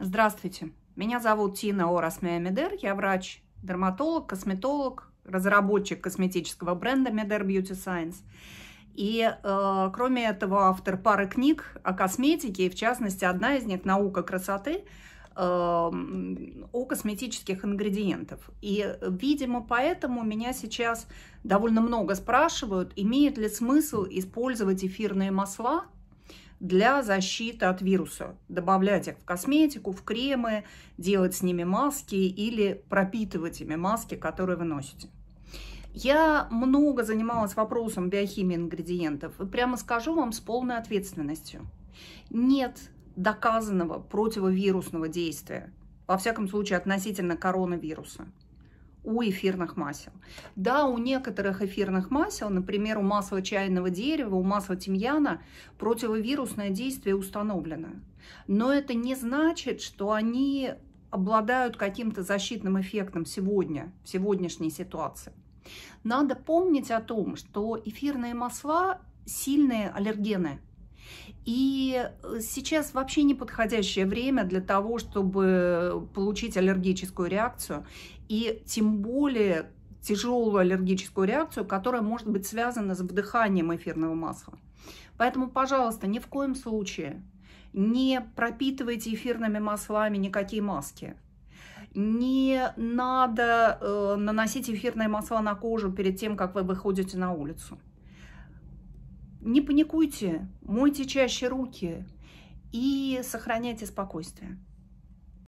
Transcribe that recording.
Здравствуйте, меня зовут Тина Орас Медер, я врач, дерматолог, косметолог, разработчик косметического бренда Medher Beauty Science. И э, кроме этого автор пары книг о косметике, и в частности одна из них «Наука красоты», э, о косметических ингредиентов. И, видимо, поэтому меня сейчас довольно много спрашивают, имеет ли смысл использовать эфирные масла – для защиты от вируса. Добавлять их в косметику, в кремы, делать с ними маски или пропитывать ими маски, которые вы носите. Я много занималась вопросом биохимии ингредиентов и прямо скажу вам с полной ответственностью. Нет доказанного противовирусного действия, во всяком случае относительно коронавируса у эфирных масел. Да, у некоторых эфирных масел, например, у масла чайного дерева, у масла тимьяна, противовирусное действие установлено. Но это не значит, что они обладают каким-то защитным эффектом сегодня, в сегодняшней ситуации. Надо помнить о том, что эфирные масла – сильные аллергены – и э, сейчас вообще неподходящее время для того, чтобы получить аллергическую реакцию. И тем более тяжелую аллергическую реакцию, которая может быть связана с вдыханием эфирного масла. Поэтому, пожалуйста, ни в коем случае не пропитывайте эфирными маслами никакие маски. Не надо э, наносить эфирные масла на кожу перед тем, как вы выходите на улицу не паникуйте, мойте чаще руки и сохраняйте спокойствие.